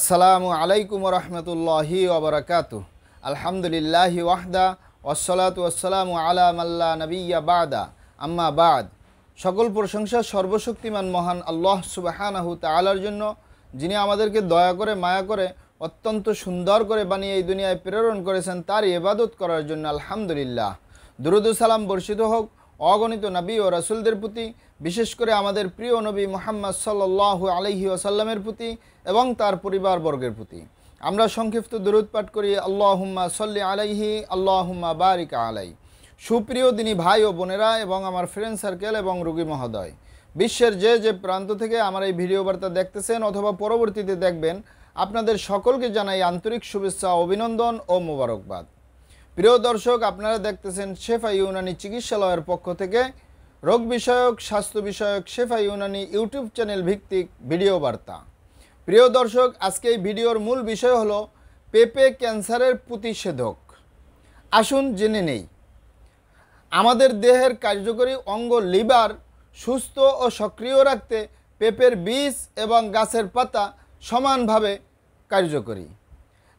আসসালামু আলাইকুম রহমতুল্লাহি ওবরাকাত আলহামদুলিল্লাহি ওয়াহদা ওসলাত ওসালামু আলাম আল্লাহ নবীয়া বাদা আম্মা বাদ সকল প্রশংসা সর্বশক্তিমান মহান আল্লাহ সুবাহানাহু তালার জন্য যিনি আমাদেরকে দয়া করে মায়া করে অত্যন্ত সুন্দর করে বানিয়ে এই দুনিয়ায় প্রেরণ করেছেন তার ইবাদত করার জন্য আলহামদুলিল্লাহ দুরুদুসালাম বর্ষিত হোক অগণিত নবী ও রাসুলদের প্রতি বিশেষ করে আমাদের প্রিয় নবী মোহাম্মদ সাল্লু আলহি আসাল্লামের প্রতি এবং তার পরিবারবর্গের প্রতি আমরা সংক্ষিপ্ত দূরত পাঠ করি আল্লাহুম্মা সল্লি আলাইহি আল্লাহুম্মা বারিকা আলাই সুপ্রিয় দিনী ভাই ও বোনেরা এবং আমার ফ্রেন্ড সার্কেল এবং রুগী মহোদয় বিশ্বের যে যে প্রান্ত থেকে আমার এই ভিডিও বার্তা দেখতেছেন অথবা পরবর্তীতে দেখবেন আপনাদের সকলকে জানাই আন্তরিক শুভেচ্ছা অভিনন্দন ও মোবারকবাদ প্রিয় দর্শক আপনারা দেখতেছেন শেফা ইউনানি চিকিৎসালয়ের পক্ষ থেকে রোগ বিষয়ক স্বাস্থ্য বিষয়ক শেফা ইউনানি ইউটিউব চ্যানেল ভিত্তিক ভিডিও বার্তা প্রিয় দর্শক আজকে এই ভিডিওর মূল বিষয় হলো পেপে ক্যান্সারের প্রতিষেধক আসুন জেনে নেই আমাদের দেহের কার্যকরী অঙ্গ লিভার সুস্থ ও সক্রিয় রাখতে পেপের বীজ এবং গাছের পাতা সমানভাবে কার্যকরী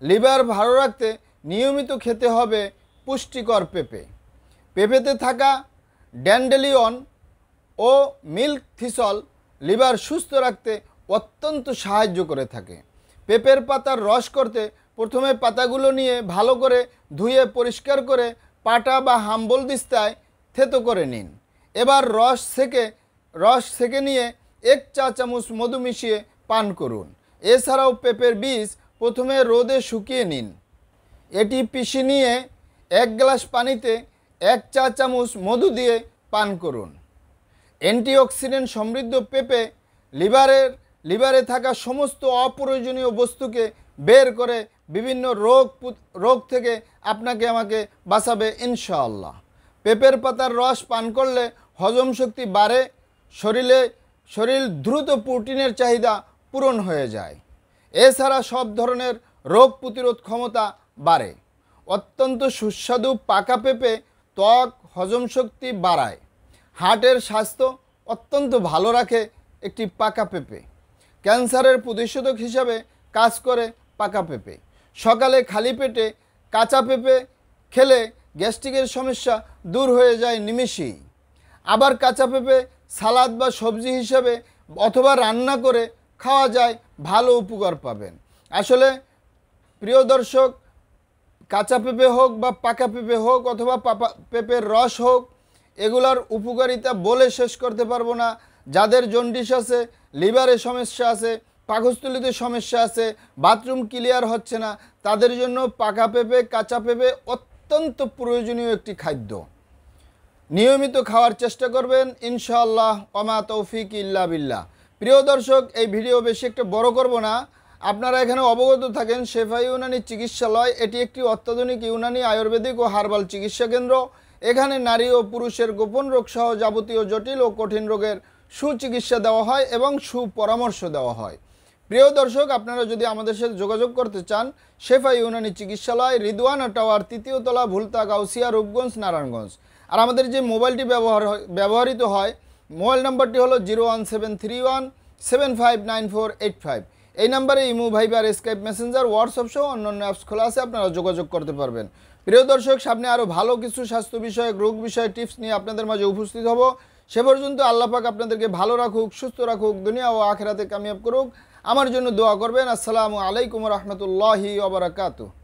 লিভার ভালো রাখতে নিয়মিত খেতে হবে পুষ্টিকর পেঁপে পেঁপেতে থাকা ড্যান্ডেলিয়ন ও মিল্ক থিসল লিভার সুস্থ রাখতে অত্যন্ত সাহায্য করে থাকে পেঁপের পাতার রস করতে প্রথমে পাতাগুলো নিয়ে ভালো করে ধুয়ে পরিষ্কার করে পাটা বা হাম্বল দিস্তায় থেতো করে নিন এবার রস থেকে রস থেকে নিয়ে এক চা চামচ মধু মিশিয়ে পান করুন এছাড়াও পেঁপের বীজ প্রথমে রোদে শুকিয়ে নিন এটি পিষে নিয়ে এক গ্লাস পানিতে এক চা চামচ মধু দিয়ে পান করুন অ্যান্টিঅক্সিডেন্ট সমৃদ্ধ পেঁপে লিভারের লিভারে থাকা সমস্ত অপ্রয়োজনীয় বস্তুকে বের করে বিভিন্ন রোগ রোগ থেকে আপনাকে আমাকে বাঁচাবে ইনশাআল্লাহ পেঁপের পাতার রস পান করলে হজম শক্তি বাড়ে শরীরে শরীর দ্রুত প্রোটিনের চাহিদা পূরণ হয়ে যায় এছাড়া সব ধরনের রোগ প্রতিরোধ ক্ষমতা বাড়ে অত্যন্ত সুস্বাদু পাকা পেঁপে ত্বক হজম শক্তি বাড়ায় হার্টের স্বাস্থ্য অত্যন্ত ভালো রাখে একটি পাকা পেঁপে ক্যান্সারের প্রতিষেধক হিসাবে কাজ করে পাকা পেঁপে সকালে খালি পেটে কাঁচা পেঁপে খেলে গ্যাস্ট্রিকের সমস্যা দূর হয়ে যায় নিমিষেই আবার কাঁচা পেঁপে সালাদ বা সবজি হিসাবে অথবা রান্না করে খাওয়া যায় ভালো উপকার পাবেন আসলে প্রিয় দর্শক কাঁচা পেঁপে হোক বা পাকা পেঁপে হোক অথবা পাপা পেঁপের রস হোক এগুলার উপকারিতা বলে শেষ করতে পারবো না যাদের জন্ডিস আছে লিভারে সমস্যা আছে পাকস্থলিতে সমস্যা আছে বাথরুম ক্লিয়ার হচ্ছে না তাদের জন্য পাকা পেঁপে কাঁচা পেঁপে অত্যন্ত প্রয়োজনীয় একটি খাদ্য নিয়মিত খাওয়ার চেষ্টা করবেন ইনশাআল্লাহ অমা তৌফিক ইল্লা বিল্লাহ প্রিয় দর্শক এই ভিডিও বেশি একটা বড় করব না আপনারা এখানে অবগত থাকেন শেফা ইউনানি চিকিৎসালয় এটি একটি অত্যাধুনিক ইউনানি আয়ুর্বেদিক ও হার্বাল চিকিৎসা কেন্দ্র এখানে নারী ও পুরুষের গোপন রোগসহ যাবতীয় জটিল ও কঠিন রোগের সুচিকিৎসা দেওয়া হয় এবং সুপরামর্শ দেওয়া হয় প্রিয় দর্শক আপনারা যদি আমাদের সাথে যোগাযোগ করতে চান শেফা ইউনানি চিকিৎসালয় রিদওয়ানা টাওয়ার তৃতীয় তলা ভুলতা গাউসিয়া রূপগঞ্জ নারায়ণগঞ্জ আর আমাদের যে মোবাইলটি ব্যবহার ব্যবহৃত হয় মোবাইল নম্বরটি হলো zero one seven three one seven five nine four eight five এই নাম্বারে ইমো ভাইবার স্কাইপ মেসেঞ্জার হোয়াটসঅ্যাপ সহ অন্যান্য অ্যাপস খোলা আছে আপনারা যোগাযোগ করতে পারবেন প্রিয় দর্শক সামনে আরও ভালো কিছু স্বাস্থ্য বিষয়ক রোগ বিষয়ে টিপস নিয়ে আপনাদের মাঝে উপস্থিত হব সে পর্যন্ত আল্লাপাক আপনাদেরকে ভালো রাখুক সুস্থ রাখুক দুনিয়া ও আখেরাতে কামিয়াব করুক আমার জন্য দোয়া করবেন আসসালামু আলাইকুম রহমতুল্লাহি ওবরাকাতু